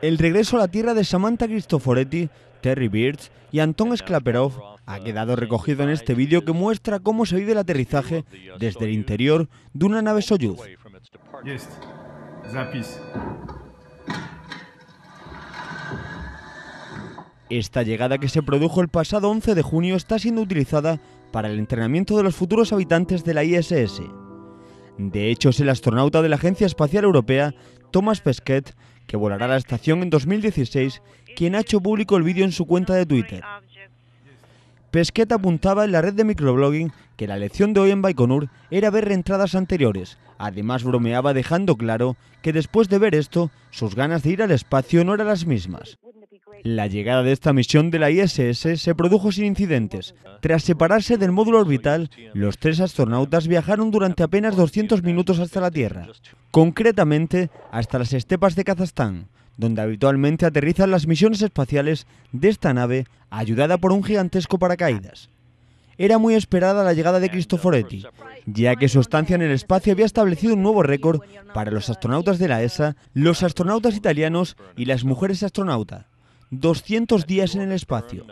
El regreso a la tierra de Samantha Cristoforetti, Terry Birds y Anton Sklaperov ha quedado recogido en este vídeo que muestra cómo se vive el aterrizaje desde el interior de una nave Soyuz. Esta llegada que se produjo el pasado 11 de junio está siendo utilizada para el entrenamiento de los futuros habitantes de la ISS. De hecho, es el astronauta de la Agencia Espacial Europea, Thomas Pesquet, que volará a la estación en 2016, quien ha hecho público el vídeo en su cuenta de Twitter. Pesquet apuntaba en la red de microblogging que la lección de hoy en Baikonur era ver reentradas anteriores. Además bromeaba dejando claro que después de ver esto, sus ganas de ir al espacio no eran las mismas. La llegada de esta misión de la ISS se produjo sin incidentes. Tras separarse del módulo orbital, los tres astronautas viajaron durante apenas 200 minutos hasta la Tierra, concretamente hasta las estepas de Kazajstán, donde habitualmente aterrizan las misiones espaciales de esta nave ayudada por un gigantesco paracaídas era muy esperada la llegada de Cristoforetti, ya que su estancia en el espacio había establecido un nuevo récord para los astronautas de la ESA, los astronautas italianos y las mujeres astronautas. 200 días en el espacio.